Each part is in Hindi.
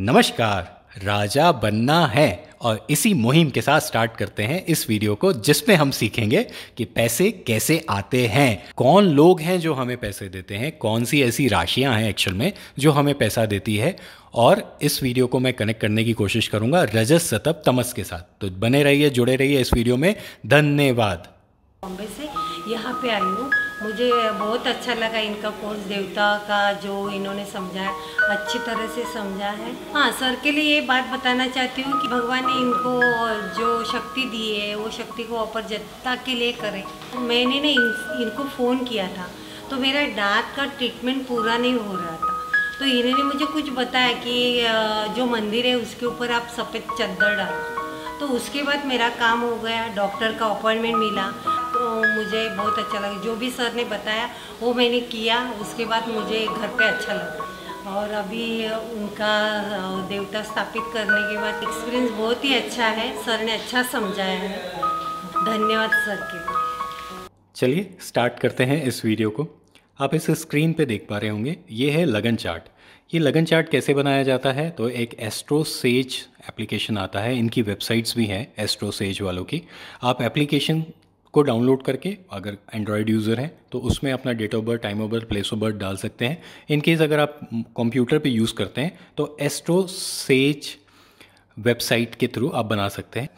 नमस्कार राजा बनना है और इसी मुहिम के साथ स्टार्ट करते हैं इस वीडियो को जिसमें हम सीखेंगे कि पैसे कैसे आते हैं कौन लोग हैं जो हमें पैसे देते हैं कौन सी ऐसी राशियां हैं एक्चुअल में जो हमें पैसा देती है और इस वीडियो को मैं कनेक्ट करने की कोशिश करूंगा रजस सतप तमस के साथ तो बने रहिए जुड़े रहिए इस वीडियो में धन्यवाद बॉम्बे से यहाँ पे आई हूँ मुझे बहुत अच्छा लगा इनका कोर्स देवता का जो इन्होंने समझाया अच्छी तरह से समझा है हाँ सर के लिए ये बात बताना चाहती हूँ कि भगवान ने इनको जो शक्ति दी है वो शक्ति को अपर जनता के लिए करें मैंने ना इन, इनको फ़ोन किया था तो मेरा दांत का ट्रीटमेंट पूरा नहीं हो रहा था तो इन्होंने मुझे कुछ बताया कि जो मंदिर है उसके ऊपर आप सफ़ेद चद्दर डालो तो उसके बाद मेरा काम हो गया डॉक्टर का अपॉइंटमेंट मिला तो मुझे बहुत अच्छा लगा जो भी सर ने बताया वो मैंने किया उसके बाद मुझे घर पे अच्छा लगा और अभी उनका देवता स्थापित करने के बाद एक्सपीरियंस बहुत ही अच्छा है सर ने अच्छा समझाया है धन्यवाद सर के चलिए स्टार्ट करते हैं इस वीडियो को आप इस स्क्रीन पे देख पा रहे होंगे ये है लगन चार्ट ये लगन चार्ट कैसे बनाया जाता है तो एक एस्ट्रो सेज एप्लीकेशन आता है इनकी वेबसाइट्स भी हैं एस्ट्रो सेज वालों की आप एप्लीकेशन को डाउनलोड करके अगर एंड्रॉयड यूज़र हैं तो उसमें अपना date of birth time of birth place of birth डाल सकते हैं इनकेस अगर आप कंप्यूटर पे यूज़ करते हैं तो एस्ट्रो सेज वेबसाइट के थ्रू आप बना सकते हैं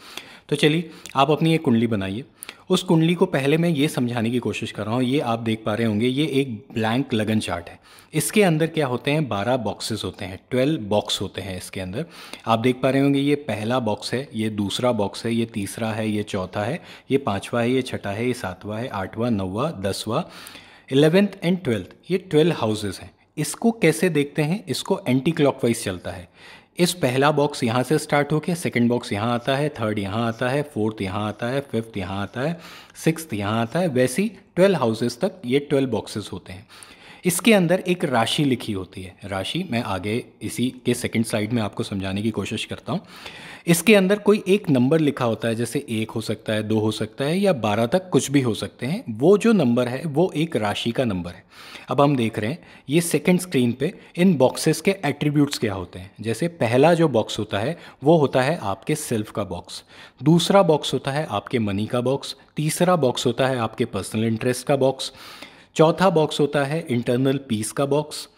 तो चलिए आप अपनी एक कुंडली बनाइए उस कुंडली को पहले मैं ये समझाने की कोशिश कर रहा हूँ ये आप देख पा रहे होंगे ये एक ब्लैंक लगन चार्ट है इसके अंदर क्या होते हैं बारह बॉक्सेस होते हैं ट्वेल्व बॉक्स होते हैं इसके अंदर आप देख पा रहे होंगे ये पहला बॉक्स है ये दूसरा बॉक्स है ये तीसरा है ये चौथा है ये पाँचवा है ये छठा है ये सातवा है आठवां नौवा दसवा इलेवेंथ एंड ट्वेल्थ ये ट्वेल्व हाउसेज हैं इसको कैसे देखते हैं इसको एंटी क्लॉकवाइज चलता है इस पहला बॉक्स यहाँ से स्टार्ट होके सेकंड बॉक्स यहाँ आता है थर्ड यहाँ आता है फोर्थ यहाँ आता है फिफ्थ यहाँ आता है सिक्स्थ यहाँ आता है वैसी ट्वेल्व हाउसेस तक ये ट्वेल्व बॉक्सेस होते हैं इसके अंदर एक राशि लिखी होती है राशि मैं आगे इसी के सेकंड स्लाइड में आपको समझाने की कोशिश करता हूँ इसके अंदर कोई एक नंबर लिखा होता है जैसे एक हो सकता है दो हो सकता है या बारह तक कुछ भी हो सकते हैं वो जो नंबर है वो एक राशि का नंबर है अब हम देख रहे हैं ये सेकेंड स्क्रीन पे इन बॉक्सेस के एट्रीब्यूट्स क्या होते हैं जैसे पहला जो बॉक्स होता है वो होता है आपके सेल्फ का बॉक्स दूसरा बॉक्स होता है आपके मनी का बॉक्स तीसरा बॉक्स होता है आपके पर्सनल इंटरेस्ट का बॉक्स चौथा बॉक्स होता है इंटरनल पीस का बॉक्स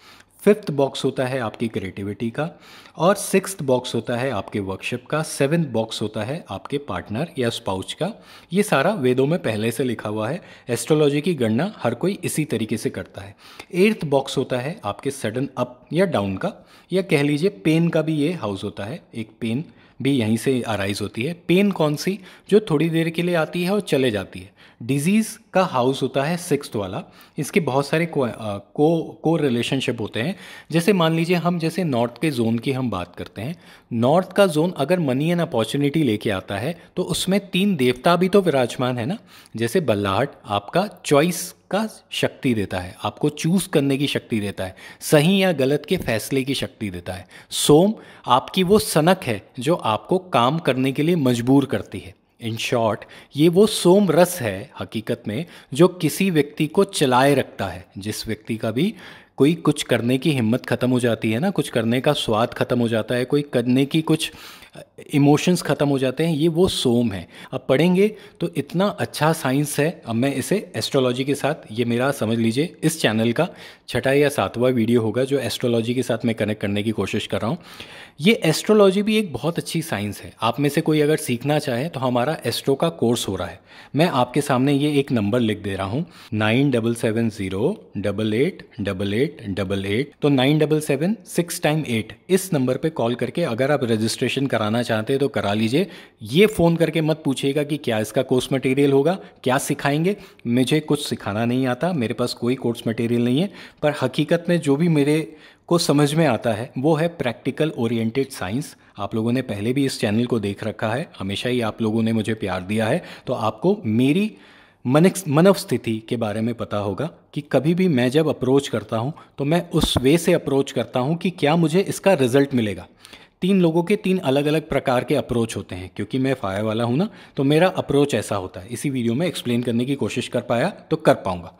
फिफ्थ बॉक्स होता है आपकी क्रिएटिविटी का और सिक्स बॉक्स होता है आपके वर्कशिप का सेवन्थ बॉक्स होता है आपके पार्टनर या स्पाउच का ये सारा वेदों में पहले से लिखा हुआ है एस्ट्रोलॉजी की गणना हर कोई इसी तरीके से करता है एट्थ बॉक्स होता है आपके सडन अप या डाउन का या कह लीजिए पेन का भी ये हाउस होता है एक पेन भी यहीं से अराइज होती है पेन कौन सी जो थोड़ी देर के लिए आती है और चले जाती है डिजीज़ का हाउस होता है सिक्स वाला इसके बहुत सारे को को, रिलेशनशिप होते हैं जैसे मान लीजिए हम जैसे नॉर्थ के जोन की हम बात करते हैं नॉर्थ का जोन अगर मनी एंड अपॉर्चुनिटी लेके आता है तो उसमें तीन देवता भी तो विराजमान है ना जैसे बल्लाहट आपका चॉइस का शक्ति देता है आपको चूज करने की शक्ति देता है सही या गलत के फैसले की शक्ति देता है सोम आपकी वो सनक है जो आपको काम करने के लिए मजबूर करती है इन शॉर्ट ये वो सोम रस है हकीकत में जो किसी व्यक्ति को चलाए रखता है जिस व्यक्ति का भी कोई कुछ करने की हिम्मत ख़त्म हो जाती है ना कुछ करने का स्वाद ख़त्म हो जाता है कोई करने की कुछ इमोशंस ख़त्म हो जाते हैं ये वो सोम है अब पढ़ेंगे तो इतना अच्छा साइंस है अब मैं इसे एस्ट्रोलॉजी के साथ ये मेरा समझ लीजिए इस चैनल का छठा या सातवां वीडियो होगा जो एस्ट्रोलॉजी के साथ मैं कनेक्ट करने की कोशिश कर रहा हूँ ये एस्ट्रोलॉजी भी एक बहुत अच्छी साइंस है आप में से कोई अगर सीखना चाहे तो हमारा एस्ट्रो का कोर्स हो रहा है मैं आपके सामने ये एक नंबर लिख दे रहा हूँ nine double seven zero double eight double eight double eight तो nine double seven six time eight इस नंबर पे कॉल करके अगर आप रजिस्ट्रेशन कराना चाहते हैं तो करा लीजिए ये फ़ोन करके मत पूछिएगा कि क्या इसका कोर्स मटेरियल होगा क्या सिखाएंगे मुझे कुछ सिखाना नहीं आता मेरे पास कोई कोर्स मटेरियल नहीं है पर हकीकत में जो भी मेरे को समझ में आता है वो है प्रैक्टिकल ओरिएंटेड साइंस आप लोगों ने पहले भी इस चैनल को देख रखा है हमेशा ही आप लोगों ने मुझे प्यार दिया है तो आपको मेरी मन मनव स्थिति के बारे में पता होगा कि कभी भी मैं जब अप्रोच करता हूँ तो मैं उस वे से अप्रोच करता हूँ कि क्या मुझे इसका रिजल्ट मिलेगा तीन लोगों के तीन अलग अलग प्रकार के अप्रोच होते हैं क्योंकि मैं फायर वाला हूँ ना तो मेरा अप्रोच ऐसा होता है इसी वीडियो में एक्सप्लेन करने की कोशिश कर पाया तो कर पाऊँगा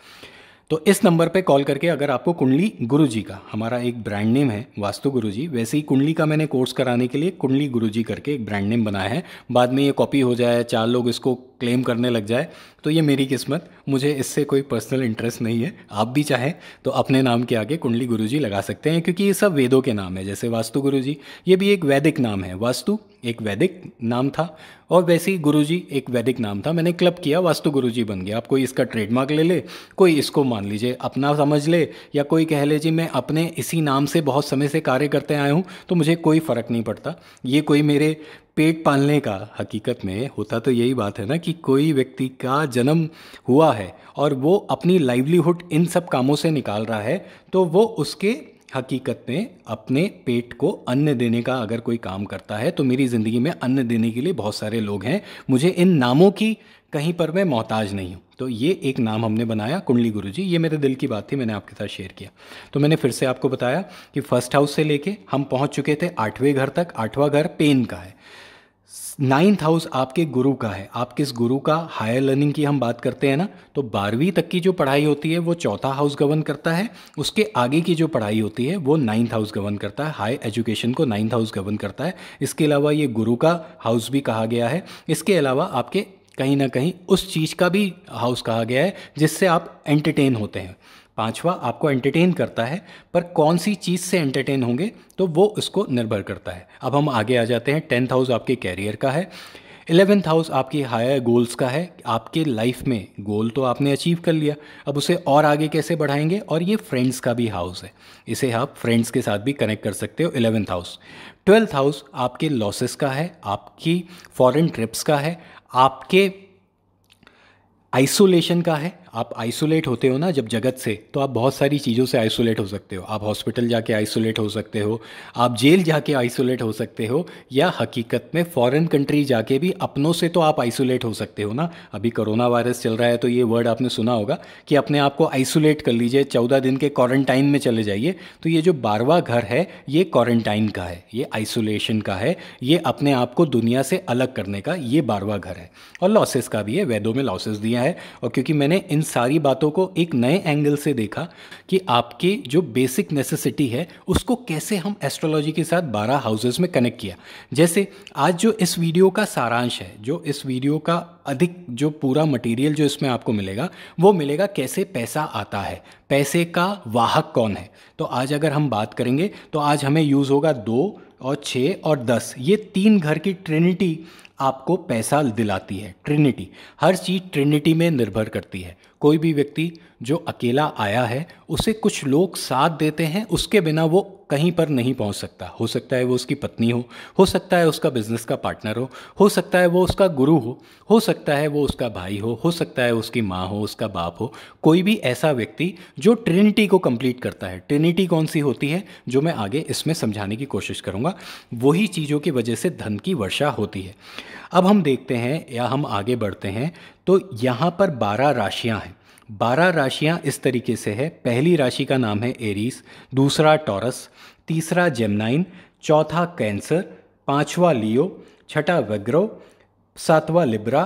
तो इस नंबर पे कॉल करके अगर आपको कुंडली गुरुजी का हमारा एक ब्रांड नेम है वास्तु गुरुजी वैसे ही कुंडली का मैंने कोर्स कराने के लिए कुंडली गुरुजी करके एक ब्रांड नेम बनाया है बाद में ये कॉपी हो जाए चार लोग इसको क्लेम करने लग जाए तो ये मेरी किस्मत मुझे इससे कोई पर्सनल इंटरेस्ट नहीं है आप भी चाहें तो अपने नाम के आगे कुंडली गुरुजी लगा सकते हैं क्योंकि ये सब वेदों के नाम है जैसे वास्तु गुरुजी ये भी एक वैदिक नाम है वास्तु एक वैदिक नाम था और वैसे ही गुरु एक वैदिक नाम था मैंने क्लब किया वास्तु गुरु बन गया आप कोई इसका ट्रेडमार्क ले ले कोई इसको मान लीजिए अपना समझ ले या कोई कह ले जी मैं अपने इसी नाम से बहुत समय से कार्य करते आया हूँ तो मुझे कोई फ़र्क नहीं पड़ता ये कोई मेरे पेट पालने का हकीकत में होता तो यही बात है ना कि कोई व्यक्ति का जन्म हुआ है और वो अपनी लाइवलीहुड इन सब कामों से निकाल रहा है तो वो उसके हकीकत में अपने पेट को अन्न देने का अगर कोई काम करता है तो मेरी ज़िंदगी में अन्न देने के लिए बहुत सारे लोग हैं मुझे इन नामों की कहीं पर मैं मोहताज नहीं हूँ तो ये एक नाम हमने बनाया कुंडली गुरु जी ये मेरे दिल की बात थी मैंने आपके साथ शेयर किया तो मैंने फिर से आपको बताया कि फर्स्ट हाउस से लेके हम पहुँच चुके थे आठवें घर तक आठवां घर पेन का है नाइन्थ हाउस आपके गुरु का है आप किस गुरु का हायर लर्निंग की हम बात करते हैं ना तो बारहवीं तक की जो पढ़ाई होती है वो चौथा हाउस गवर्न करता है उसके आगे की जो पढ़ाई होती है वो नाइन्थ हाउस गवर्न करता है हाई एजुकेशन को नाइन्थ हाउस गवर्न करता है इसके अलावा ये गुरु का हाउस भी कहा गया है इसके अलावा आपके कहीं ना कहीं उस चीज़ का भी हाउस कहा गया है जिससे आप एंटरटेन होते हैं पांचवा आपको एंटरटेन करता है पर कौन सी चीज़ से एंटरटेन होंगे तो वो उसको निर्भर करता है अब हम आगे आ जाते हैं टेंथ हाउस आपके कैरियर का है इलेवेंथ हाउस आपकी हायर गोल्स का है आपके लाइफ में गोल तो आपने अचीव कर लिया अब उसे और आगे कैसे बढ़ाएंगे और ये फ्रेंड्स का भी हाउस है इसे आप फ्रेंड्स के साथ भी कनेक्ट कर सकते हो इलेवेंथ हाउस ट्वेल्थ हाउस आपके लॉसेस का है आपकी फॉरेन ट्रिप्स का है आपके आइसोलेशन का है आप आइसोलेट होते हो ना जब जगत से तो आप बहुत सारी चीज़ों से आइसोलेट हो सकते हो आप हॉस्पिटल जाके आइसोलेट हो सकते हो आप जेल जाके आइसोलेट हो सकते हो या हकीकत में फॉरेन कंट्री जाके भी अपनों से तो आप आइसोलेट हो सकते हो ना अभी कोरोना वायरस चल रहा है तो ये वर्ड आपने सुना होगा कि अपने आप को आइसोलेट कर लीजिए चौदह दिन के क्वारंटाइन में चले जाइए तो ये जो बारवा घर है ये क्वारंटाइन का है ये आइसोलेशन का है ये अपने आप को दुनिया से अलग करने का ये बारवा घर है और लॉसेस का भी है वैदों में लॉसेस दिया है और क्योंकि मैंने इन इन सारी बातों को एक नए एंगल से देखा कि आपके जो बेसिक नेसेसिटी है उसको कैसे हम एस्ट्रोलॉजी के साथ बारह हाउसेस में कनेक्ट किया जैसे आज जो इस वीडियो का सारांश है जो इस वीडियो का अधिक जो पूरा मटेरियल जो इसमें आपको मिलेगा वो मिलेगा कैसे पैसा आता है पैसे का वाहक कौन है तो आज अगर हम बात करेंगे तो आज हमें यूज़ होगा दो और छः और दस ये तीन घर की ट्रिनिटी आपको पैसा दिलाती है ट्रिनिटी हर चीज़ ट्रिनिटी में निर्भर करती है कोई भी व्यक्ति जो अकेला आया है उसे कुछ लोग साथ देते हैं उसके बिना वो कहीं पर नहीं पहुंच सकता हो सकता है वो उसकी पत्नी हो हो सकता है उसका बिजनेस का पार्टनर हो हो सकता है वो उसका गुरु हो हो सकता है वो उसका भाई हो हो सकता है उसकी माँ हो उसका बाप हो कोई भी ऐसा व्यक्ति जो ट्रिनिटी को कंप्लीट करता है ट्रिनिटी कौन सी होती है जो मैं आगे इसमें समझाने की कोशिश करूँगा वही चीज़ों की वजह से धन की वर्षा होती है अब हम देखते हैं या हम आगे बढ़ते हैं तो यहाँ पर बारह राशियाँ हैं बारह राशियाँ इस तरीके से है पहली राशि का नाम है एरीस दूसरा टॉरस तीसरा जेमनाइन चौथा कैंसर पाँचवा लियो छठा वेग्रो सातवा लिब्रा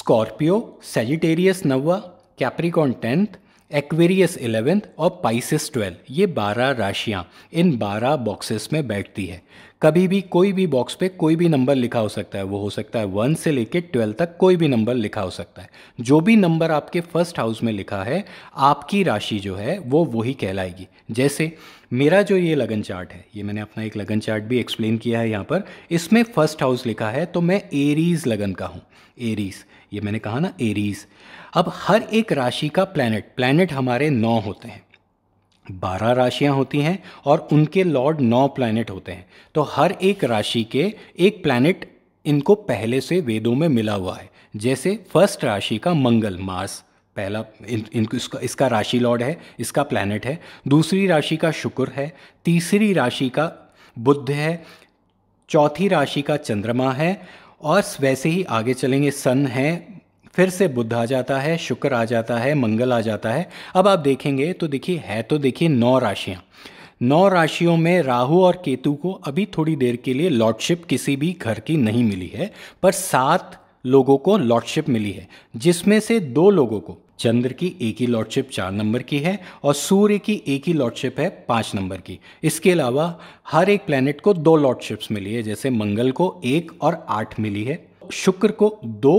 स्कॉर्पियो सेजिटेरियस नववा कैप्रिकॉन टेंथ एक्वेरियस इलेवेंथ और पाइसिस ट्वेल्व ये बारह राशियाँ इन बारह बॉक्सेस में बैठती है कभी भी कोई भी बॉक्स पे कोई भी नंबर लिखा हो सकता है वो हो सकता है वन से लेके ट्वेल्व तक कोई भी नंबर लिखा हो सकता है जो भी नंबर आपके फर्स्ट हाउस में लिखा है आपकी राशि जो है वो वही कहलाएगी जैसे मेरा जो ये लगन चार्ट है ये मैंने अपना एक लगन चार्ट भी एक्सप्लेन किया है यहाँ पर इसमें फर्स्ट हाउस लिखा है तो मैं एरीज लगन का हूँ एरीज ये मैंने कहा ना एरीज़ अब हर एक राशि का प्लैनेट प्लैनेट हमारे नौ होते हैं बारह राशियां होती हैं और उनके लॉर्ड नौ प्लैनेट होते हैं तो हर एक राशि के एक प्लैनेट इनको पहले से वेदों में मिला हुआ है जैसे फर्स्ट राशि का मंगल मार्स पहला इन, इनको इसका इसका राशि लॉर्ड है इसका प्लैनेट है दूसरी राशि का शुक्र है तीसरी राशि का बुद्ध है चौथी राशि का चंद्रमा है और वैसे ही आगे चलेंगे सन है फिर से बुद्ध आ जाता है शुक्र आ जाता है मंगल आ जाता है अब आप देखेंगे तो देखिए है तो देखिए नौ राशियाँ नौ राशियों में राहु और केतु को अभी थोड़ी देर के लिए लॉर्डशिप किसी भी घर की नहीं मिली है पर सात लोगों को लॉर्डशिप मिली है जिसमें से दो लोगों को चंद्र की एक ही लॉर्डशिप चार नंबर की है और सूर्य की एक ही लॉर्डशिप है पाँच नंबर की इसके अलावा हर एक प्लैनेट को दो लॉर्डशिप्स मिली है जैसे मंगल को एक और आठ मिली है शुक्र को दो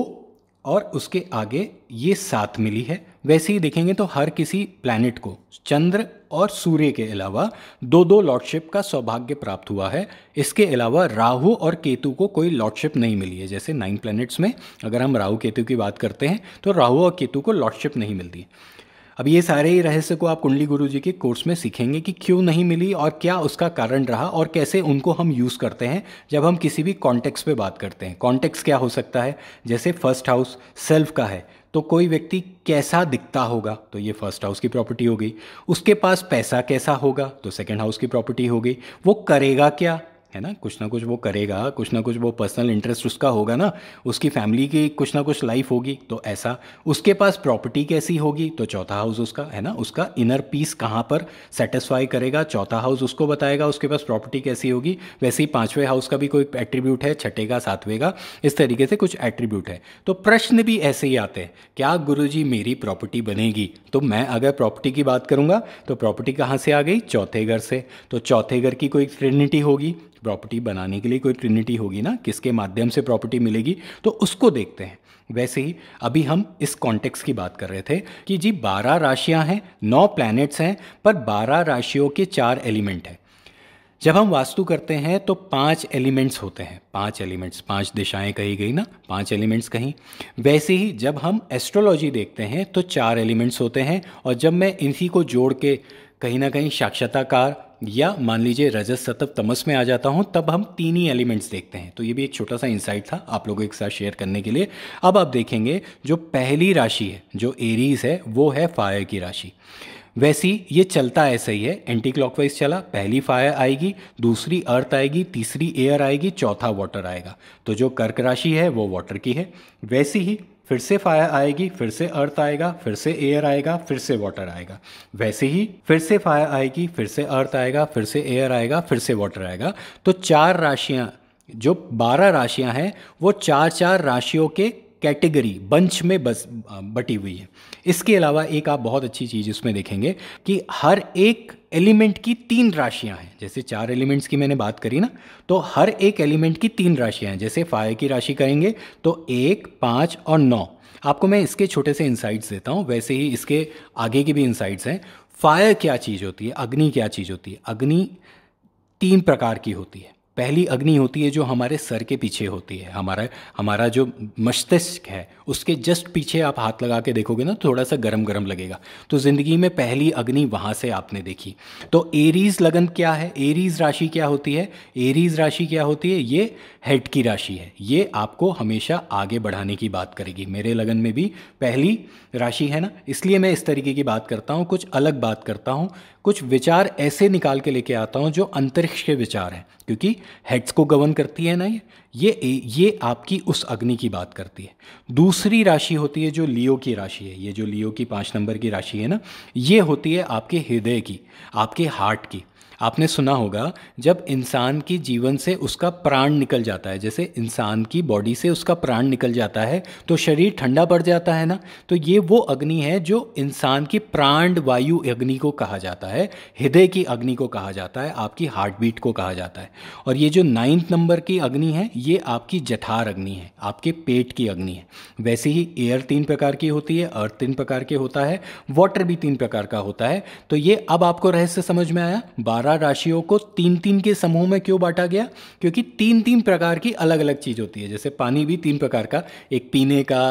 और उसके आगे ये साथ मिली है वैसे ही देखेंगे तो हर किसी प्लैनेट को चंद्र और सूर्य के अलावा दो दो लॉर्डशिप का सौभाग्य प्राप्त हुआ है इसके अलावा राहु और केतु को कोई लॉर्डशिप नहीं मिली है जैसे नाइन प्लैनेट्स में अगर हम राहु केतु की बात करते हैं तो राहु और केतु को लॉर्डशिप नहीं मिलती है अब ये सारे ही रहस्य को आप कुंडली गुरु जी के कोर्स में सीखेंगे कि क्यों नहीं मिली और क्या उसका कारण रहा और कैसे उनको हम यूज़ करते हैं जब हम किसी भी कॉन्टेक्स्ट पे बात करते हैं कॉन्टेक्स्ट क्या हो सकता है जैसे फर्स्ट हाउस सेल्फ का है तो कोई व्यक्ति कैसा दिखता होगा तो ये फर्स्ट हाउस की प्रॉपर्टी हो गई उसके पास पैसा कैसा होगा तो सेकेंड हाउस की प्रॉपर्टी हो गई वो करेगा क्या है ना कुछ ना कुछ वो करेगा कुछ ना कुछ वो पर्सनल इंटरेस्ट उसका होगा ना उसकी फैमिली की कुछ ना कुछ लाइफ होगी तो ऐसा उसके पास प्रॉपर्टी कैसी होगी तो चौथा हाउस उसका है ना उसका इनर पीस कहाँ पर सेटिस्फाई करेगा चौथा हाउस उसको बताएगा उसके पास प्रॉपर्टी कैसी होगी वैसे ही पाँचवें हाउस का भी कोई एट्रीब्यूट है छठे का सातवें का इस तरीके से कुछ एट्रीब्यूट है तो प्रश्न भी ऐसे ही आते हैं क्या गुरु जी मेरी प्रॉपर्टी बनेगी तो मैं अगर प्रॉपर्टी की बात करूँगा तो प्रॉपर्टी कहाँ से आ गई चौथे घर से तो चौथे घर की कोई ट्रिनिटी होगी प्रॉपर्टी बनाने के लिए कोई ट्रिनिटी होगी ना किसके माध्यम से प्रॉपर्टी मिलेगी तो उसको देखते हैं वैसे ही अभी हम इस कॉन्टेक्स्ट की बात कर रहे थे कि जी बारह राशियां हैं नौ प्लैनेट्स हैं पर बारह राशियों के चार एलिमेंट हैं जब हम वास्तु करते हैं तो पांच एलिमेंट्स होते हैं पांच एलिमेंट्स पांच दिशाएं कही गई ना पांच एलिमेंट्स कहीं वैसे ही जब हम एस्ट्रोलॉजी देखते हैं तो चार एलिमेंट्स होते हैं और जब मैं इन्हीं को जोड़ के कहीं ना कहीं साक्षरताकार या मान लीजिए रजत सतप तमस में आ जाता हूँ तब हम तीन ही एलिमेंट्स देखते हैं तो ये भी एक छोटा सा इंसाइट था आप लोगों के साथ शेयर करने के लिए अब आप देखेंगे जो पहली राशि है जो एरीज है वो है फायर की राशि वैसी ये चलता ऐसा ही है एंटी क्लॉकवाइज चला पहली फायर आएगी दूसरी अर्थ आएगी तीसरी एयर आएगी चौथा वाटर आएगा तो जो कर्क राशि है वो वाटर की है वैसी ही फिर से फायर आएगी फिर से अर्थ आएगा फिर से एयर आएगा फिर से वाटर आएगा वैसे ही फिर से फायर आएगी फिर से अर्थ आएगा फिर से एयर आएगा फिर से वाटर आएगा तो चार राशियाँ जो बारह राशियाँ हैं वो चार चार राशियों के कैटेगरी बंच में बस बटी हुई है इसके अलावा एक आप बहुत अच्छी चीज़ उसमें देखेंगे कि हर एक एलिमेंट की तीन राशियां हैं जैसे चार एलिमेंट्स की मैंने बात करी ना तो हर एक एलिमेंट की तीन राशियां हैं जैसे फायर की राशि करेंगे तो एक पाँच और नौ आपको मैं इसके छोटे से इंसाइट्स देता हूँ वैसे ही इसके आगे के भी इंसाइट्स हैं फायर क्या चीज़ होती है अग्नि क्या चीज़ होती है अग्नि तीन प्रकार की होती है पहली अग्नि होती है जो हमारे सर के पीछे होती है हमारा हमारा जो मस्तिष्क है उसके जस्ट पीछे आप हाथ लगा के देखोगे ना थोड़ा सा गर्म गर्म लगेगा तो ज़िंदगी में पहली अग्नि वहाँ से आपने देखी तो एरीज लगन क्या है एरीज राशि क्या होती है एरीज राशि क्या होती है ये हेड की राशि है ये आपको हमेशा आगे बढ़ाने की बात करेगी मेरे लगन में भी पहली राशि है ना इसलिए मैं इस तरीके की बात करता हूँ कुछ अलग बात करता हूँ कुछ विचार ऐसे निकाल के लेके आता हूँ जो अंतरिक्ष के विचार हैं क्योंकि हेड्स को गवन करती है ना ये ये ये आपकी उस अग्नि की बात करती है दूसरी राशि होती है जो लियो की राशि है ये जो लियो की पाँच नंबर की राशि है ना ये होती है आपके हृदय की आपके हार्ट की आपने सुना होगा जब इंसान की जीवन से उसका प्राण निकल जाता है जैसे इंसान की बॉडी से उसका प्राण निकल जाता है तो शरीर ठंडा पड़ जाता है ना तो ये वो अग्नि है जो इंसान की प्राण वायु अग्नि को कहा जाता है हृदय की अग्नि को कहा जाता है आपकी हार्ट बीट को कहा जाता है और ये जो नाइन्थ नंबर की अग्नि है ये आपकी जठार अग्नि है आपके पेट की अग्नि है वैसे ही एयर तीन प्रकार की होती है अर्थ तीन प्रकार के होता है वाटर भी तीन प्रकार का होता है तो ये अब आपको रहस्य समझ में आया बारह बारह राशियों को तीन तीन के समूह में क्यों बांटा गया क्योंकि तीन तीन प्रकार की अलग अलग चीज़ होती है जैसे पानी भी तीन प्रकार का एक पीने का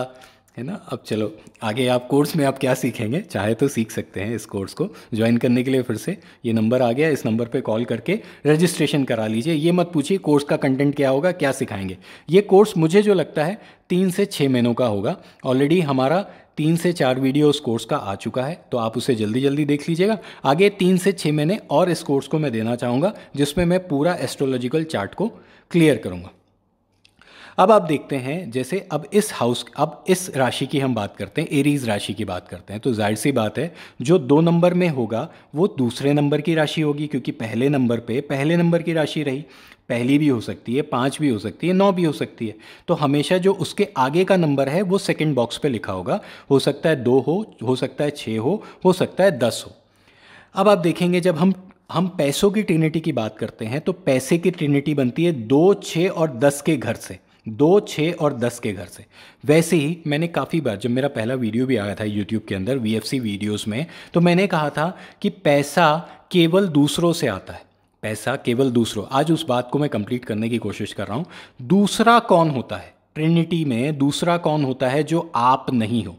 है ना अब चलो आगे आप कोर्स में आप क्या सीखेंगे चाहे तो सीख सकते हैं इस कोर्स को ज्वाइन करने के लिए फिर से ये नंबर आ गया इस नंबर पे कॉल करके रजिस्ट्रेशन करा लीजिए ये मत पूछिए कोर्स का कंटेंट क्या होगा क्या सिखाएंगे ये कोर्स मुझे जो लगता है तीन से छः महीनों का होगा ऑलरेडी हमारा तीन से चार वीडियो उस कोर्स का आ चुका है तो आप उसे जल्दी जल्दी देख लीजिएगा आगे तीन से छः महीने और इस कोर्स को मैं देना चाहूँगा जिसमें मैं पूरा एस्ट्रोलॉजिकल चार्ट को क्लियर करूँगा अब आप देखते हैं जैसे अब इस हाउस अब इस राशि की हम बात करते हैं एरीज राशि की बात करते हैं तो जाहिर सी बात है जो दो नंबर में होगा वो दूसरे नंबर की राशि होगी क्योंकि पहले नंबर पे पहले नंबर की राशि रही पहली भी हो सकती है पाँच भी हो सकती है नौ भी हो सकती है तो हमेशा जो उसके आगे का नंबर है वो सेकेंड बॉक्स पे लिखा होगा हो सकता है दो हो हो सकता है छः हो हो सकता है दस हो अब आप देखेंगे जब हम हम पैसों की ट्रिनिटी की बात करते हैं तो पैसे की ट्रिनिटी बनती है दो छः और दस के घर से दो छः और दस के घर से वैसे ही मैंने काफ़ी बार जब मेरा पहला वीडियो भी आया था यूट्यूब के अंदर वी वीडियोस में तो मैंने कहा था कि पैसा केवल दूसरों से आता है पैसा केवल दूसरों आज उस बात को मैं कंप्लीट करने की कोशिश कर रहा हूँ दूसरा कौन होता है ट्रिनिटी में दूसरा कौन होता है जो आप नहीं हो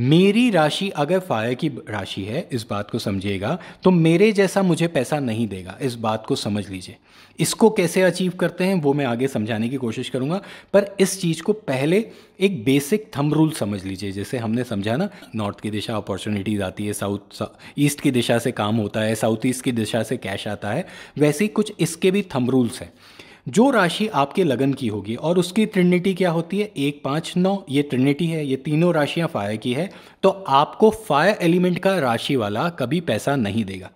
मेरी राशि अगर फायर की राशि है इस बात को समझिएगा तो मेरे जैसा मुझे पैसा नहीं देगा इस बात को समझ लीजिए इसको कैसे अचीव करते हैं वो मैं आगे समझाने की कोशिश करूँगा पर इस चीज़ को पहले एक बेसिक थम रूल समझ लीजिए जैसे हमने समझा ना नॉर्थ की दिशा अपॉर्चुनिटीज़ आती है साउथ ईस्ट की दिशा से काम होता है साउथ ईस्ट की दिशा से कैश आता है वैसे ही कुछ इसके भी थम रूल्स हैं जो राशि आपके लगन की होगी और उसकी ट्रिनिटी क्या होती है एक पाँच नौ ये ट्रिनिटी है ये तीनों राशियाँ फायर की है तो आपको फायर एलिमेंट का राशि वाला कभी पैसा नहीं देगा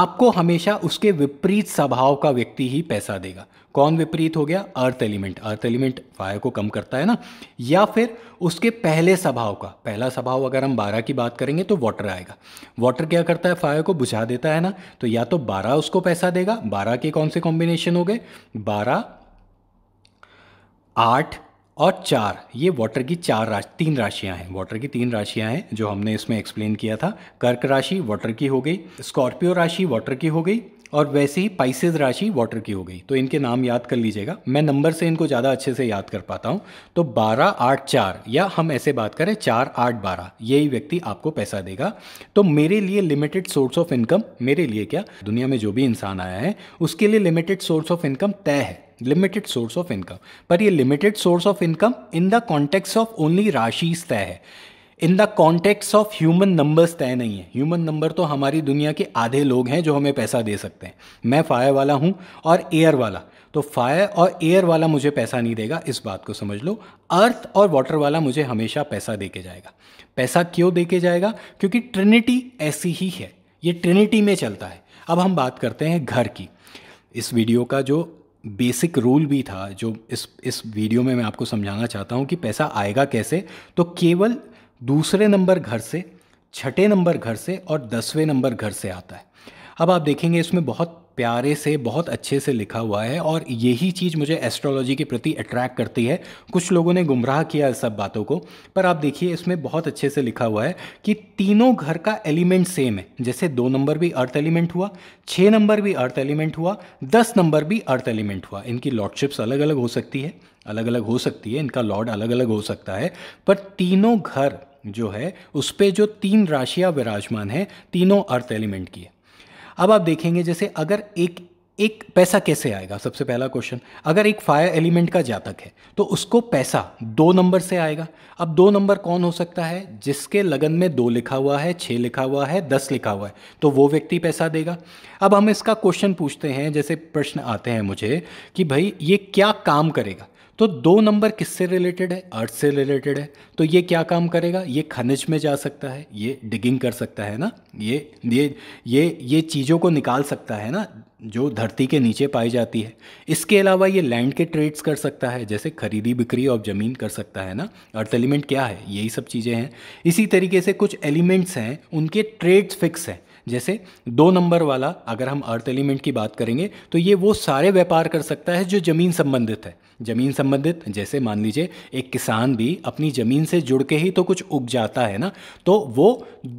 आपको हमेशा उसके विपरीत स्वभाव का व्यक्ति ही पैसा देगा कौन विपरीत हो गया earth element earth element fire को कम करता है ना या फिर उसके पहले स्वभाव का पहला स्वभाव अगर हम बारह की बात करेंगे तो वाटर आएगा वाटर क्या करता है फायर को बुझा देता है ना तो या तो बारह उसको पैसा देगा बारह के कौन से कॉम्बिनेशन हो गए बारह आठ और चार ये वाटर की चार राशि तीन राशियां हैं वाटर की तीन राशियां हैं जो हमने इसमें एक्सप्लेन किया था कर्क राशि वाटर की हो गई स्कॉर्पियो राशि वाटर की हो गई और वैसे ही पाइसेज राशि वाटर की हो गई तो इनके नाम याद कर लीजिएगा मैं नंबर से इनको ज़्यादा अच्छे से याद कर पाता हूँ तो बारह आठ चार या हम ऐसे बात करें चार आठ बारह यही व्यक्ति आपको पैसा देगा तो मेरे लिए लिमिटेड सोर्स ऑफ इनकम मेरे लिए क्या दुनिया में जो भी इंसान आया है उसके लिए लिमिटेड सोर्स ऑफ इनकम तय है लिमिटेड सोर्स ऑफ इनकम पर ये limited source of income in the context of only राशि तय है in the context of human numbers तय नहीं है ह्यूमन नंबर तो हमारी दुनिया के आधे लोग हैं जो हमें पैसा दे सकते हैं मैं फायर वाला हूँ और एयर वाला तो फायर और एयर वाला मुझे पैसा नहीं देगा इस बात को समझ लो अर्थ और वाटर वाला मुझे हमेशा पैसा दे के जाएगा पैसा क्यों दे के जाएगा क्योंकि ट्रिनिटी ऐसी ही है ये ट्रिनिटी में चलता है अब हम बात करते हैं घर की इस वीडियो का जो बेसिक रूल भी था जो इस इस वीडियो में मैं आपको समझाना चाहता हूँ कि पैसा आएगा कैसे तो केवल दूसरे नंबर घर से छठे नंबर घर से और दसवें नंबर घर से आता है अब आप देखेंगे इसमें बहुत प्यारे से बहुत अच्छे से लिखा हुआ है और यही चीज़ मुझे एस्ट्रोलॉजी के प्रति अट्रैक्ट करती है कुछ लोगों ने गुमराह किया इस सब बातों को पर आप देखिए इसमें बहुत अच्छे से लिखा हुआ है कि तीनों घर का एलिमेंट सेम है जैसे दो नंबर भी अर्थ एलिमेंट हुआ छः नंबर भी अर्थ एलिमेंट हुआ दस नंबर भी अर्थ एलिमेंट हुआ इनकी लॉर्डशिप्स अलग अलग हो सकती है अलग अलग हो सकती है इनका लॉर्ड अलग अलग हो सकता है पर तीनों घर जो है उस पर जो तीन राशियाँ विराजमान हैं तीनों अर्थ एलिमेंट की है अब आप देखेंगे जैसे अगर एक एक पैसा कैसे आएगा सबसे पहला क्वेश्चन अगर एक फायर एलिमेंट का जातक है तो उसको पैसा दो नंबर से आएगा अब दो नंबर कौन हो सकता है जिसके लगन में दो लिखा हुआ है छः लिखा हुआ है दस लिखा हुआ है तो वो व्यक्ति पैसा देगा अब हम इसका क्वेश्चन पूछते हैं जैसे प्रश्न आते हैं मुझे कि भाई ये क्या काम करेगा तो दो नंबर किससे रिलेटेड है अर्थ से रिलेटेड है तो ये क्या काम करेगा ये खनिज में जा सकता है ये डिगिंग कर सकता है ना ये ये ये ये चीज़ों को निकाल सकता है ना जो धरती के नीचे पाई जाती है इसके अलावा ये लैंड के ट्रेड्स कर सकता है जैसे खरीदी बिक्री और ज़मीन कर सकता है ना अर्थ एलिमेंट क्या है यही सब चीज़ें हैं इसी तरीके से कुछ एलिमेंट्स हैं उनके ट्रेड्स फिक्स हैं जैसे दो नंबर वाला अगर हम अर्थ एलिमेंट की बात करेंगे तो ये वो सारे व्यापार कर सकता है जो ज़मीन संबंधित है ज़मीन संबंधित जैसे मान लीजिए एक किसान भी अपनी ज़मीन से जुड़ के ही तो कुछ उग जाता है ना तो वो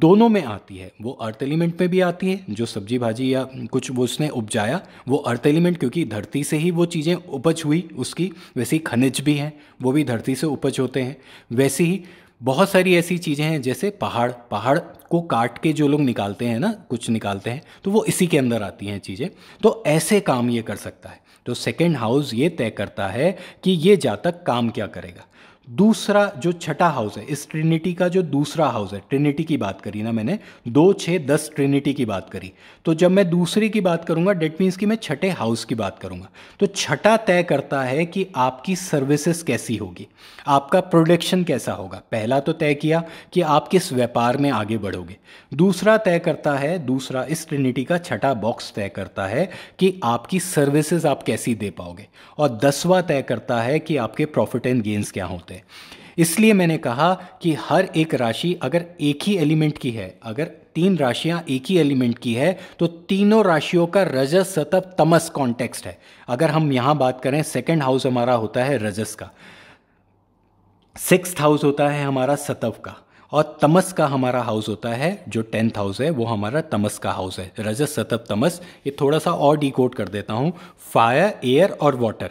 दोनों में आती है वो अर्थ एलिमेंट में भी आती है जो सब्जी भाजी या कुछ वो उसने उपजाया वो अर्थ एलिमेंट क्योंकि धरती से ही वो चीज़ें उपज हुई उसकी वैसे ही खनिज भी हैं वो भी धरती से उपज होते हैं वैसे ही बहुत सारी ऐसी चीज़ें हैं जैसे पहाड़ पहाड़ को काट के जो लोग निकालते हैं ना कुछ निकालते हैं तो वो इसी के अंदर आती हैं चीज़ें तो ऐसे काम ये कर सकता है तो सेकेंड हाउस ये तय करता है कि ये जातक काम क्या करेगा दूसरा जो छठा हाउस है इस ट्रिनिटी का जो दूसरा हाउस है ट्रिनिटी की बात करी ना मैंने दो छः दस ट्रिनिटी की बात करी तो जब मैं दूसरे की बात करूंगा डेट मीन्स कि मैं छठे हाउस की बात करूंगा तो छठा तय करता है कि आपकी सर्विसेज कैसी होगी आपका प्रोडक्शन कैसा होगा पहला तो तय किया कि आप किस व्यापार में आगे बढ़ोगे दूसरा तय करता है दूसरा इस ट्रिनिटी का छठा बॉक्स तय करता है कि आपकी सर्विसेज आप कैसी दे पाओगे और दसवा तय करता है कि आपके प्रॉफिट एंड गेंस क्या होते हैं सकते इसलिए मैंने कहा कि हर एक राशि अगर एक ही एलिमेंट की है अगर तीन राशियां एक ही एलिमेंट की है तो तीनों राशियों का रजस सतप तमस कॉन्टेक्स्ट है अगर हम यहां बात करें सेकेंड हाउस हमारा होता है रजस का सिक्स हाउस होता है हमारा सतव का और तमस का हमारा हाउस होता है जो टेंथ हाउस है वो हमारा तमस का हाउस है रजस सतप तमस ये थोड़ा सा और डी कर देता हूँ फायर एयर और वाटर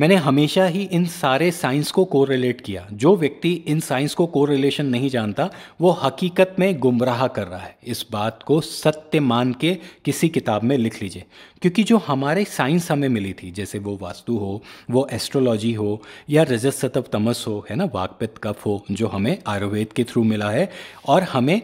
मैंने हमेशा ही इन सारे साइंस को कोरिलेट किया जो व्यक्ति इन साइंस को कोरिलेशन नहीं जानता वो हकीकत में गुमराह कर रहा है इस बात को सत्य मान के किसी किताब में लिख लीजिए क्योंकि जो हमारे साइंस हमें मिली थी जैसे वो वास्तु हो वो एस्ट्रोलॉजी हो या रजत सतव तमस हो है ना वाकपित कफ हो जो हमें आयुर्वेद के थ्रू मिला है और हमें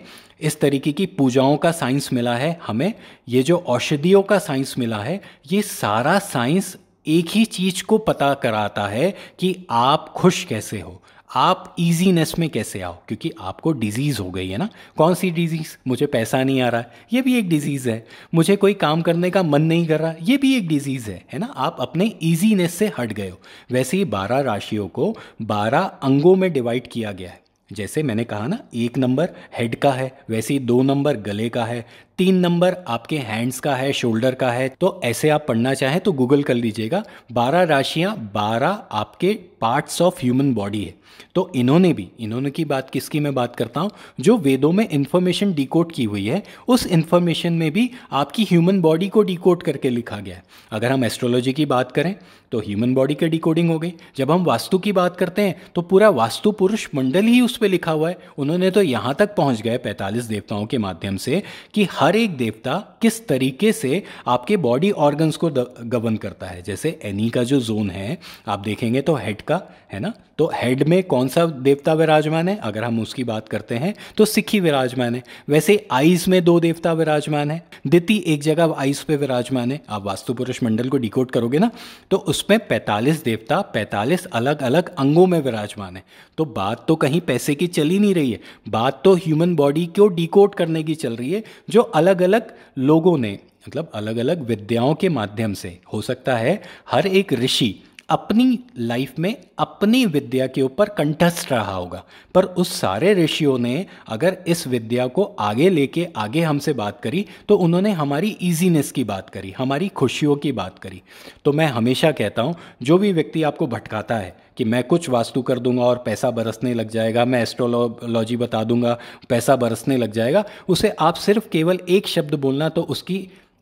इस तरीके की पूजाओं का साइंस मिला है हमें ये जो औषधियों का साइंस मिला है ये सारा साइंस एक ही चीज़ को पता कराता है कि आप खुश कैसे हो आप इजीनेस में कैसे आओ क्योंकि आपको डिजीज़ हो गई है ना कौन सी डिजीज़ मुझे पैसा नहीं आ रहा है ये भी एक डिजीज़ है मुझे कोई काम करने का मन नहीं कर रहा ये भी एक डिजीज़ है है ना आप अपने इजीनेस से हट गए हो वैसे ही बारह राशियों को बारह अंगों में डिवाइड किया गया है जैसे मैंने कहा ना एक नंबर हेड का है वैसे ही दो नंबर गले का है तीन नंबर आपके हैंड्स का है शोल्डर का है तो ऐसे आप पढ़ना चाहें तो गूगल कर लीजिएगा बारह राशियां बारह आपके पार्ट्स ऑफ ह्यूमन बॉडी है तो इन्होंने भी इन्होंने की बात किसकी मैं बात करता हूँ जो वेदों में इंफॉर्मेशन डिकोड की हुई है उस इन्फॉर्मेशन में भी आपकी ह्यूमन बॉडी को डिकोड करके लिखा गया है अगर हम एस्ट्रोलॉजी की बात करें तो ह्यूमन बॉडी की डिकोडिंग हो गई जब हम वास्तु की बात करते हैं तो पूरा वास्तु पुरुष मंडल ही उस पर लिखा हुआ है उन्होंने तो यहाँ तक पहुँच गए पैंतालीस देवताओं के माध्यम से कि हर हर एक देवता किस तरीके से आपके बॉडी ऑर्गन्स को गवर्न करता है जैसे एनी का जो जोन है आप देखेंगे तो हेड का है ना तो हेड में कौन सा देवता विराजमान है अगर हम उसकी बात करते हैं तो सिखी विराजमान है वैसे आईज में दो देवता विराजमान है दिति एक जगह आईज पे विराजमान है आप वास्तु पुरुष मंडल को डिकोड करोगे ना तो उसमें 45 देवता 45 अलग अलग अंगों में विराजमान है तो बात तो कहीं पैसे की चली नहीं रही है बात तो ह्यूमन बॉडी को डिकोड करने की चल रही है जो अलग अलग लोगों ने मतलब अलग अलग विद्याओं के माध्यम से हो सकता है हर एक ऋषि अपनी लाइफ में अपनी विद्या के ऊपर कंठस्थ रहा होगा पर उस सारे ऋषियों ने अगर इस विद्या को आगे लेके आगे हमसे बात करी तो उन्होंने हमारी इजीनेस की बात करी हमारी खुशियों की बात करी तो मैं हमेशा कहता हूँ जो भी व्यक्ति आपको भटकाता है कि मैं कुछ वास्तु कर दूंगा और पैसा बरसने लग जाएगा मैं एस्ट्रोलॉजी बता दूंगा पैसा बरसने लग जाएगा उसे आप सिर्फ केवल एक शब्द बोलना तो उसकी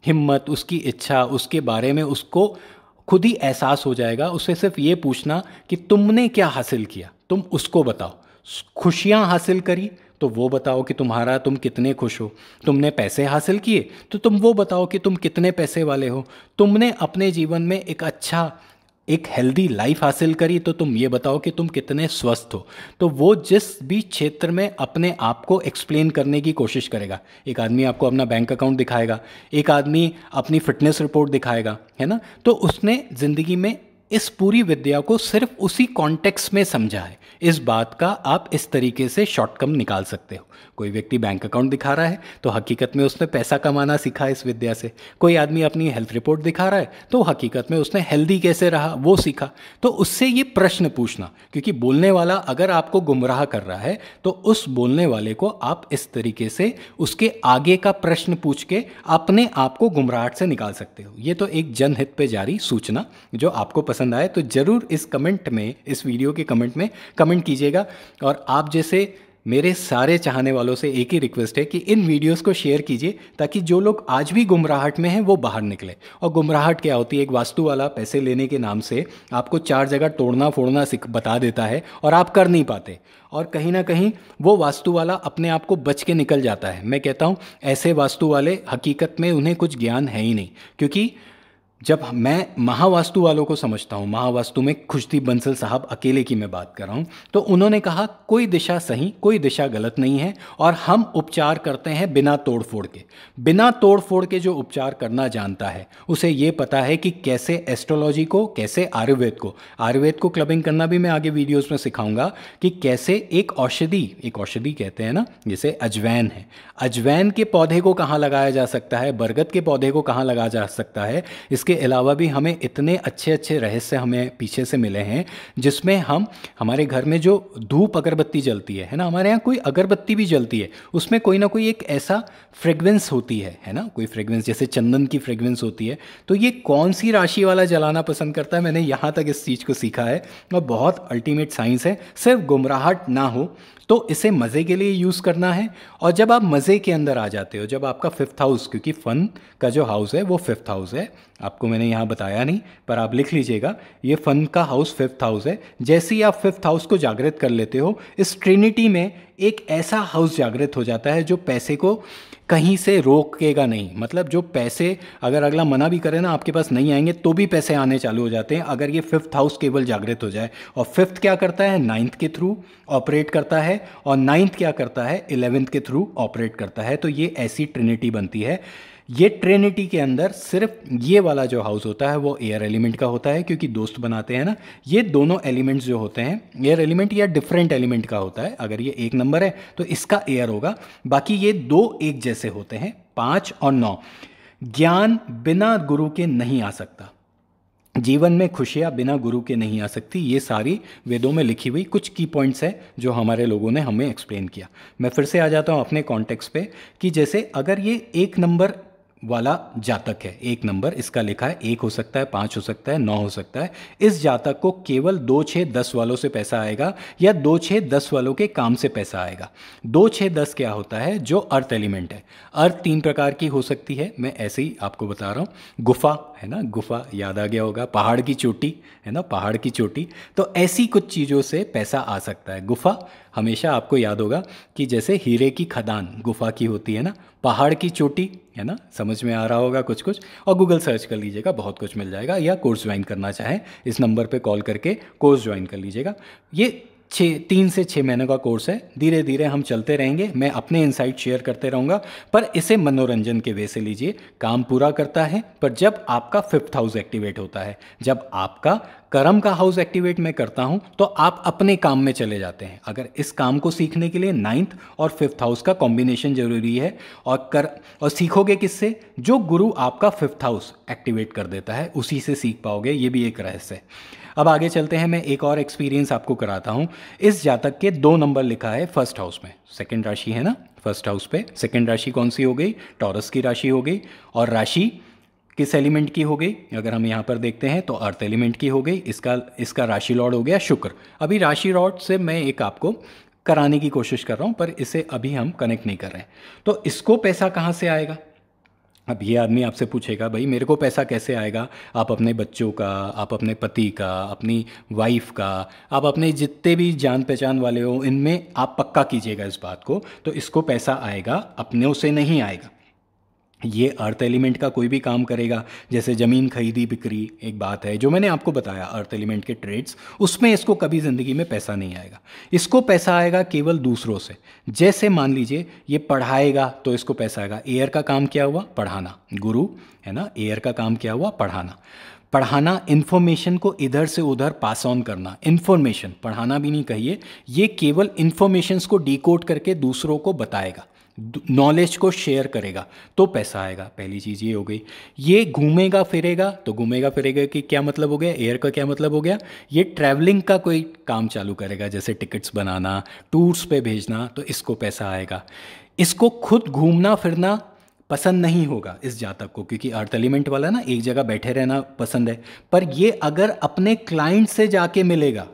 हिम्मत उसकी इच्छा उसके बारे में उसको खुद ही एहसास हो जाएगा उसे सिर्फ ये पूछना कि तुमने क्या हासिल किया तुम उसको बताओ खुशियाँ हासिल करी तो वो बताओ कि तुम्हारा तुम कितने खुश हो तुमने पैसे हासिल किए तो तुम वो बताओ कि तुम कितने पैसे वाले हो तुमने अपने जीवन में एक अच्छा एक हेल्दी लाइफ हासिल करी तो तुम ये बताओ कि तुम कितने स्वस्थ हो तो वो जिस भी क्षेत्र में अपने आप को एक्सप्लेन करने की कोशिश करेगा एक आदमी आपको अपना बैंक अकाउंट दिखाएगा एक आदमी अपनी फिटनेस रिपोर्ट दिखाएगा है ना तो उसने ज़िंदगी में इस पूरी विद्या को सिर्फ उसी कॉन्टेक्स्ट में समझा है इस बात का आप इस तरीके से शॉर्टकम निकाल सकते हो कोई व्यक्ति बैंक अकाउंट दिखा रहा है तो हकीकत में उसने पैसा कमाना सीखा इस विद्या से कोई आदमी अपनी हेल्थ रिपोर्ट दिखा रहा है तो हकीकत में उसने हेल्दी कैसे रहा वो सीखा तो उससे ये प्रश्न पूछना क्योंकि बोलने वाला अगर आपको गुमराह कर रहा है तो उस बोलने वाले को आप इस तरीके से उसके आगे का प्रश्न पूछ के अपने आप को गुमराहट से निकाल सकते हो ये तो एक जनहित पे जारी सूचना जो आपको पसंद आए तो ज़रूर इस कमेंट में इस वीडियो के कमेंट में कमेंट कीजिएगा और आप जैसे मेरे सारे चाहने वालों से एक ही रिक्वेस्ट है कि इन वीडियोस को शेयर कीजिए ताकि जो लोग आज भी गुमराहट में हैं वो बाहर निकले और गुमराहट क्या होती है एक वास्तु वाला पैसे लेने के नाम से आपको चार जगह तोड़ना फोड़ना सिख बता देता है और आप कर नहीं पाते और कहीं ना कहीं वो वास्तु वाला अपने आप को बच के निकल जाता है मैं कहता हूँ ऐसे वास्तु वाले हकीकत में उन्हें कुछ ज्ञान है ही नहीं क्योंकि जब मैं महावास्तु वालों को समझता हूँ महावास्तु में खुशदीप बंसल साहब अकेले की मैं बात कर रहा हूँ तो उन्होंने कहा कोई दिशा सही कोई दिशा गलत नहीं है और हम उपचार करते हैं बिना तोड़ फोड़ के बिना तोड़ फोड़ के जो उपचार करना जानता है उसे ये पता है कि कैसे एस्ट्रोलॉजी को कैसे आयुर्वेद को आयुर्वेद को क्लबिंग करना भी मैं आगे वीडियोज़ में सिखाऊंगा कि कैसे एक औषधि एक औषधि कहते हैं ना जिसे अजवैन है अजवैन के पौधे को कहाँ लगाया जा सकता है बरगद के पौधे को कहाँ लगाया जा सकता है इसके उसके अलावा भी हमें इतने अच्छे अच्छे रहस्य हमें पीछे से मिले हैं जिसमें हम हमारे घर में जो धूप अगरबत्ती जलती है है ना हमारे यहाँ कोई अगरबत्ती भी जलती है उसमें कोई ना कोई एक ऐसा फ्रेगरेंस होती है है ना कोई फ्रेगरेंस जैसे चंदन की फ्रेगरेंस होती है तो ये कौन सी राशि वाला जलाना पसंद करता है मैंने यहाँ तक इस चीज़ को सीखा है और बहुत अल्टीमेट साइंस है सिर्फ गुमराहट ना हो तो इसे मज़े के लिए यूज़ करना है और जब आप मज़े के अंदर आ जाते हो जब आपका फिफ्थ हाउस क्योंकि फ़न का जो हाउस है वो फिफ्थ हाउस है आपको मैंने यहाँ बताया नहीं पर आप लिख लीजिएगा ये फन का हाउस फिफ्थ हाउस है जैसे ही आप फिफ्थ हाउस को जागृत कर लेते हो इस ट्रिनिटी में एक ऐसा हाउस जागृत हो जाता है जो पैसे को कहीं से रोकेगा नहीं मतलब जो पैसे अगर अगला मना भी करे ना आपके पास नहीं आएंगे तो भी पैसे आने चालू हो जाते हैं अगर ये फिफ्थ हाउस केवल जागृत हो जाए और फिफ्थ क्या करता है नाइन्थ के थ्रू ऑपरेट करता है और नाइन्थ क्या करता है इलेवेंथ के थ्रू ऑपरेट करता है तो ये ऐसी ट्रिनिटी बनती है ये ट्रेनिटी के अंदर सिर्फ ये वाला जो हाउस होता है वो एयर एलिमेंट का होता है क्योंकि दोस्त बनाते हैं ना ये दोनों एलिमेंट्स जो होते हैं एयर एलिमेंट या डिफरेंट एलिमेंट का होता है अगर ये एक नंबर है तो इसका एयर होगा बाकी ये दो एक जैसे होते हैं पाँच और नौ ज्ञान बिना गुरु के नहीं आ सकता जीवन में खुशियाँ बिना गुरु के नहीं आ सकती ये सारी वेदों में लिखी हुई कुछ की पॉइंट्स हैं जो हमारे लोगों ने हमें एक्सप्लेन किया मैं फिर से आ जाता हूँ अपने कॉन्टेक्स्ट पे कि जैसे अगर ये एक नंबर वाला जातक है एक नंबर इसका लिखा है एक हो सकता है पाँच हो सकता है नौ हो सकता है इस जातक को केवल दो छः दस वालों से पैसा आएगा या दो छः दस वालों के काम से पैसा आएगा दो छः दस क्या होता है जो अर्थ एलिमेंट है अर्थ तीन प्रकार की हो सकती है मैं ऐसे ही आपको बता रहा हूँ गुफा है ना गुफा याद आ गया होगा पहाड़ की चोटी है ना पहाड़ की चोटी तो ऐसी कुछ चीज़ों से पैसा आ सकता है गुफा हमेशा आपको याद होगा कि जैसे हीरे की खदान गुफा की होती है ना पहाड़ की चोटी है ना समझ में आ रहा होगा कुछ कुछ और गूगल सर्च कर लीजिएगा बहुत कुछ मिल जाएगा या कोर्स ज्वाइन करना चाहें इस नंबर पर कॉल करके कोर्स ज्वाइन कर लीजिएगा ये छः तीन से छः महीनों का कोर्स है धीरे धीरे हम चलते रहेंगे मैं अपने इनसाइट शेयर करते रहूँगा पर इसे मनोरंजन के वे से लीजिए काम पूरा करता है पर जब आपका फिफ्थ हाउस एक्टिवेट होता है जब आपका कर्म का हाउस एक्टिवेट मैं करता हूँ तो आप अपने काम में चले जाते हैं अगर इस काम को सीखने के लिए नाइन्थ और फिफ्थ हाउस का कॉम्बिनेशन जरूरी है और कर और सीखोगे किससे जो गुरु आपका फिफ्थ हाउस एक्टिवेट कर देता है उसी से सीख पाओगे ये भी एक रहस्य है अब आगे चलते हैं मैं एक और एक्सपीरियंस आपको कराता हूँ इस जातक के दो नंबर लिखा है फर्स्ट हाउस में सेकेंड राशि है ना फर्स्ट हाउस पे सेकेंड राशि कौन सी हो गई टॉरस की राशि हो गई और राशि किस एलिमेंट की हो गई अगर हम यहाँ पर देखते हैं तो अर्थ एलिमेंट की हो गई इसका इसका राशि लॉर्ड हो गया शुक्र अभी राशि लॉर्ड से मैं एक आपको कराने की कोशिश कर रहा हूँ पर इसे अभी हम कनेक्ट नहीं कर रहे हैं तो इसको पैसा कहाँ से आएगा अब ये आदमी आपसे पूछेगा भाई मेरे को पैसा कैसे आएगा आप अपने बच्चों का आप अपने पति का अपनी वाइफ का आप अपने जितने भी जान पहचान वाले हो इनमें आप पक्का कीजिएगा इस बात को तो इसको पैसा आएगा अपनों से नहीं आएगा ये अर्थ एलिमेंट का कोई भी काम करेगा जैसे ज़मीन खरीदी बिक्री एक बात है जो मैंने आपको बताया अर्थ एलिमेंट के ट्रेड्स उसमें इसको कभी ज़िंदगी में पैसा नहीं आएगा इसको पैसा आएगा केवल दूसरों से जैसे मान लीजिए ये पढ़ाएगा तो इसको पैसा आएगा एयर का काम क्या हुआ पढ़ाना गुरु है ना एयर का काम क्या हुआ पढ़ाना पढ़ाना इन्फॉर्मेशन को इधर से उधर पास ऑन करना इन्फॉर्मेशन पढ़ाना भी नहीं कहिए ये केवल इन्फॉर्मेशन को डिकोड करके दूसरों को बताएगा नॉलेज को शेयर करेगा तो पैसा आएगा पहली चीज़ ये हो गई ये घूमेगा फिरेगा तो घूमेगा फिरेगा कि क्या मतलब हो गया एयर का क्या मतलब हो गया ये ट्रैवलिंग का कोई काम चालू करेगा जैसे टिकट्स बनाना टूर्स पे भेजना तो इसको पैसा आएगा इसको खुद घूमना फिरना पसंद नहीं होगा इस जातक को क्योंकि अर्थ एलिमेंट वाला ना एक जगह बैठे रहना पसंद है पर ये अगर अपने क्लाइंट से जाके मिलेगा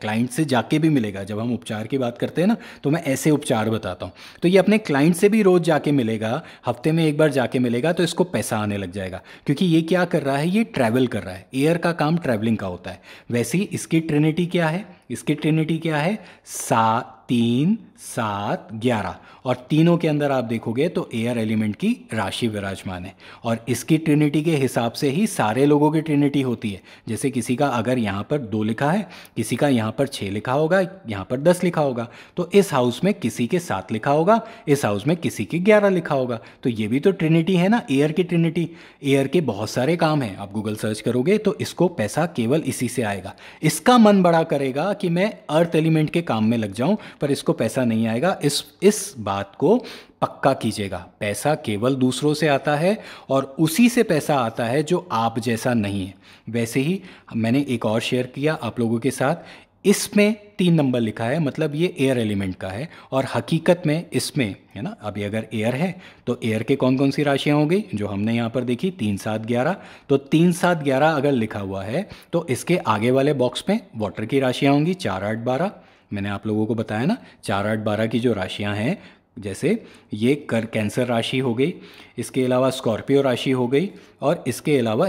क्लाइंट से जाके भी मिलेगा जब हम उपचार की बात करते हैं ना तो मैं ऐसे उपचार बताता हूँ तो ये अपने क्लाइंट से भी रोज़ जाके मिलेगा हफ्ते में एक बार जाके मिलेगा तो इसको पैसा आने लग जाएगा क्योंकि ये क्या कर रहा है ये ट्रैवल कर रहा है एयर का काम ट्रैवलिंग का होता है वैसे ही इसकी ट्रिनिटी क्या है इसकी ट्रिनिटी क्या है सा तीन सात ग्यारह और तीनों के अंदर आप देखोगे तो एयर एलिमेंट की राशि विराजमान है और इसकी ट्रिनिटी के हिसाब से ही सारे लोगों की ट्रिनिटी होती है जैसे किसी का अगर यहाँ पर दो लिखा है किसी का यहाँ पर छः लिखा होगा यहाँ पर दस लिखा होगा तो इस हाउस में किसी के सात लिखा होगा इस हाउस में किसी के ग्यारह लिखा होगा तो ये भी तो ट्रिनिटी है ना एयर की ट्रिनिटी एयर के बहुत सारे काम हैं आप गूगल सर्च करोगे तो इसको पैसा केवल इसी से आएगा इसका मन बड़ा करेगा कि मैं अर्थ एलिमेंट के काम में लग जाऊँ पर इसको पैसा नहीं आएगा इस इस बात को पक्का कीजिएगा पैसा केवल दूसरों से आता है और उसी से पैसा आता है जो आप जैसा नहीं है वैसे ही मैंने एक और शेयर किया आप लोगों के साथ इसमें तीन नंबर लिखा है मतलब ये एयर एलिमेंट का है और हकीकत में इसमें है ना अभी अगर एयर है तो एयर के कौन कौन सी राशियाँ हो गई जो हमने यहाँ पर देखी तीन सात ग्यारह तो तीन सात ग्यारह अगर लिखा हुआ है तो इसके आगे वाले बॉक्स में वाटर की राशियाँ होंगी चार आठ बारह मैंने आप लोगों को बताया ना चार आठ बारह की जो राशियाँ हैं जैसे ये कर कैंसर राशि हो गई इसके अलावा स्कॉर्पियो राशि हो गई और इसके अलावा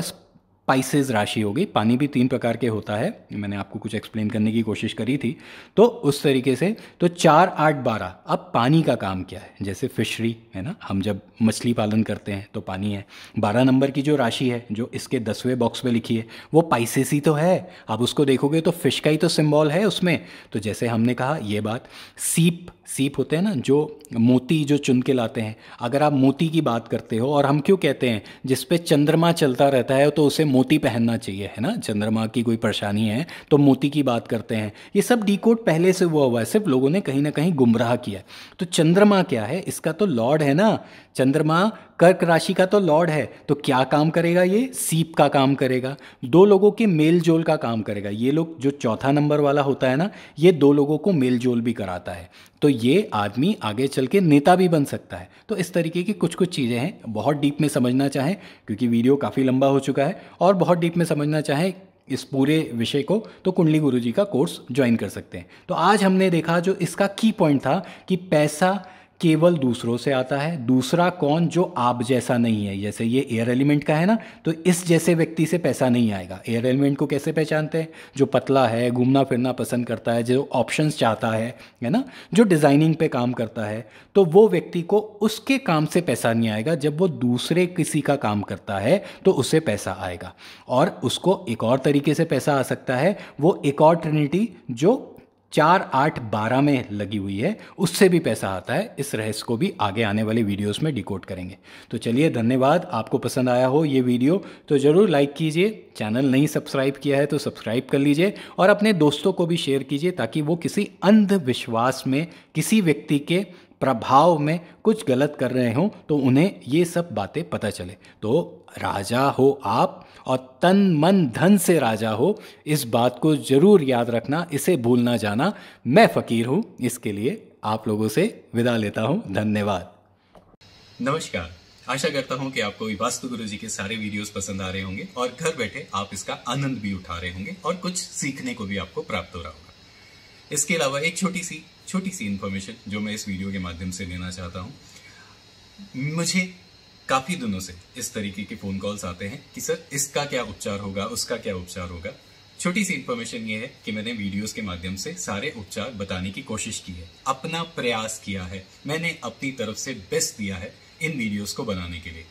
स्पाइसेस राशि हो गई पानी भी तीन प्रकार के होता है मैंने आपको कुछ एक्सप्लेन करने की कोशिश करी थी तो उस तरीके से तो चार आठ बारह अब पानी का काम क्या है जैसे फिशरी है ना हम जब मछली पालन करते हैं तो पानी है बारह नंबर की जो राशि है जो इसके दसवें बॉक्स में लिखी है वो पाइसेस ही तो है आप उसको देखोगे तो फिश का ही तो सिम्बॉल है उसमें तो जैसे हमने कहा ये बात सीप सीप होते हैं ना जो मोती जो चुन के लाते हैं अगर आप मोती की बात करते हो और हम क्यों कहते हैं जिस चंद्रमा चलता रहता है तो उसे मोती मोती पहनना चाहिए है ना चंद्रमा की कोई परेशानी है तो मोती की बात करते हैं ये सब डी पहले से हुआ हुआ है सिर्फ लोगों ने कहीं ना कहीं गुमराह किया तो चंद्रमा क्या है इसका तो लॉर्ड है ना चंद्रमा कर्क राशि का तो लॉर्ड है तो क्या काम करेगा ये सीप का काम करेगा दो लोगों के मेल जोल का काम करेगा ये लोग जो चौथा नंबर वाला होता है ना ये दो लोगों को मेल जोल भी कराता है तो ये आदमी आगे चल के नेता भी बन सकता है तो इस तरीके की कुछ कुछ चीज़ें हैं बहुत डीप में समझना चाहें क्योंकि वीडियो काफ़ी लंबा हो चुका है और बहुत डीप में समझना चाहें इस पूरे विषय को तो कुंडली गुरु जी का कोर्स ज्वाइन कर सकते हैं तो आज हमने देखा जो इसका की पॉइंट था कि पैसा केवल दूसरों से आता है दूसरा कौन जो आप जैसा नहीं है जैसे ये एयर एलिमेंट का है ना तो इस जैसे व्यक्ति से पैसा नहीं आएगा एयर एलिमेंट को कैसे पहचानते हैं जो पतला है घूमना फिरना पसंद करता है जो ऑप्शन चाहता है है ना जो डिज़ाइनिंग पे काम करता है तो वो व्यक्ति को उसके काम से पैसा नहीं आएगा जब वो दूसरे किसी का काम करता है तो उससे पैसा आएगा और उसको एक और तरीके से पैसा आ सकता है वो एक और ट्रिनिटी जो चार आठ बारह में लगी हुई है उससे भी पैसा आता है इस रहस्य को भी आगे आने वाली वीडियोस में डिकोड करेंगे तो चलिए धन्यवाद आपको पसंद आया हो ये वीडियो तो ज़रूर लाइक कीजिए चैनल नहीं सब्सक्राइब किया है तो सब्सक्राइब कर लीजिए और अपने दोस्तों को भी शेयर कीजिए ताकि वो किसी अंधविश्वास में किसी व्यक्ति के प्रभाव में कुछ गलत कर रहे हों तो उन्हें ये सब बातें पता चले तो राजा हो आप और तन मन धन से राजा हो इस बात को ज़रूर याद रखना इसे भूलना जाना मैं फ़कीर हूँ इसके लिए आप लोगों से विदा लेता हूँ धन्यवाद नमस्कार आशा करता हूँ कि आपको वास्तु गुरु जी के सारे वीडियोस पसंद आ रहे होंगे और घर बैठे आप इसका आनंद भी उठा रहे होंगे और कुछ सीखने को भी आपको प्राप्त हो रहा होगा इसके अलावा एक छोटी सी छोटी सी इन्फॉर्मेशन जो मैं इस वीडियो के माध्यम से देना चाहता हूँ मुझे काफी दिनों से इस तरीके के फोन कॉल्स आते हैं कि सर इसका क्या उपचार होगा उसका क्या उपचार होगा छोटी सी इन्फॉर्मेशन ये है कि मैंने वीडियोस के माध्यम से सारे उपचार बताने की कोशिश की है अपना प्रयास किया है मैंने अपनी तरफ से बेस्ट दिया है इन वीडियोस को बनाने के लिए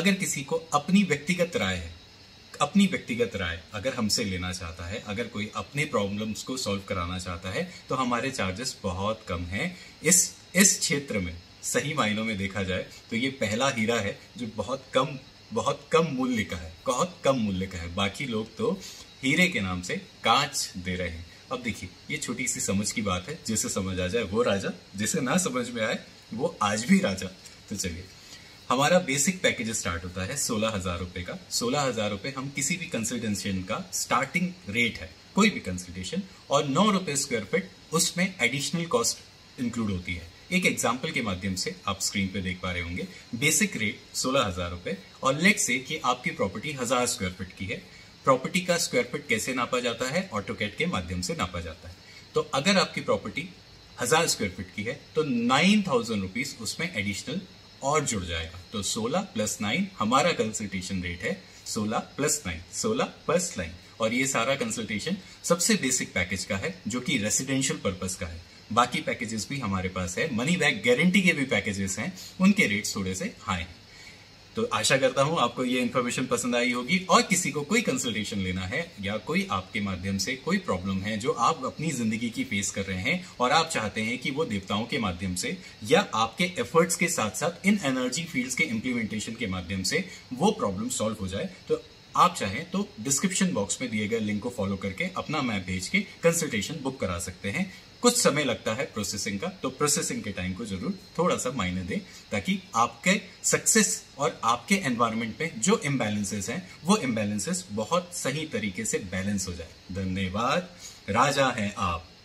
अगर किसी को अपनी व्यक्तिगत राय है अपनी व्यक्तिगत राय अगर हमसे लेना चाहता है अगर कोई अपने प्रॉब्लम्स को सॉल्व कराना चाहता है तो हमारे चार्जेस बहुत कम हैं इस इस क्षेत्र में सही मायनों में देखा जाए तो ये पहला हीरा है जो बहुत कम बहुत कम मूल्य का है बहुत कम मूल्य का है बाकी लोग तो हीरे के नाम से कांच दे रहे हैं अब देखिए ये छोटी सी समझ की बात है जिसे समझ आ जाए वो राजा जिसे ना समझ में आए वो आज भी राजा तो चलिए हमारा बेसिक पैकेज स्टार्ट होता है सोलह हजार रुपए का सोलह हजार रुपए हम किसी भी कंसल्टेंशन का स्टार्टिंग रेट है कोई भी कंसल्टेशन और नौ रुपए स्क्वायर फिट उसमें एडिशनल कॉस्ट इंक्लूड होती है एक एग्जाम्पल के माध्यम से आप स्क्रीन पे देख पा रहे होंगे बेसिक रेट सोलह हजार रुपए और लेट से कि आपकी प्रॉपर्टी हजार स्क्वायर फीट की है प्रॉपर्टी का स्क्वायर फीट कैसे नापा जाता है ऑटोकेट के माध्यम से नापा जाता है तो अगर आपकी प्रॉपर्टी हजार स्क्वायर फीट की है तो नाइन थाउजेंड रुपीज उसमें एडिशनल और जुड़ जाएगा तो सोलह प्लस नाइन हमारा कंसल्टेशन रेट है सोलह प्लस नाइन सोलह प्लस नाइन और ये सारा कंसल्टेशन सबसे बेसिक पैकेज का है जो कि रेसिडेंशियल पर्पज का है बाकी पैकेजेस भी हमारे पास है मनी बैक गारंटी के भी पैकेजेस हैं उनके रेट्स थोड़े से हाई हैं तो आशा करता हूं आपको ये इन्फॉर्मेशन पसंद आई होगी और किसी को कोई कंसल्टेशन लेना है या कोई आपके माध्यम से कोई प्रॉब्लम है जो आप अपनी जिंदगी की फेस कर रहे हैं और आप चाहते हैं कि वो देवताओं के माध्यम से या आपके एफर्ट्स के साथ साथ इन एनर्जी फील्ड्स के इम्प्लीमेंटेशन के माध्यम से वो प्रॉब्लम सॉल्व हो जाए तो आप चाहें तो डिस्क्रिप्शन बॉक्स में दिए गए लिंक को फॉलो करके अपना मैप भेज के कंसल्टेशन बुक करा सकते हैं कुछ समय लगता है प्रोसेसिंग का तो प्रोसेसिंग के टाइम को जरूर थोड़ा सा मायने दें ताकि आपके सक्सेस और आपके एनवायरमेंट में जो इम्बेलेंसेस हैं वो इम्बेलेंसेस बहुत सही तरीके से बैलेंस हो जाए धन्यवाद राजा हैं आप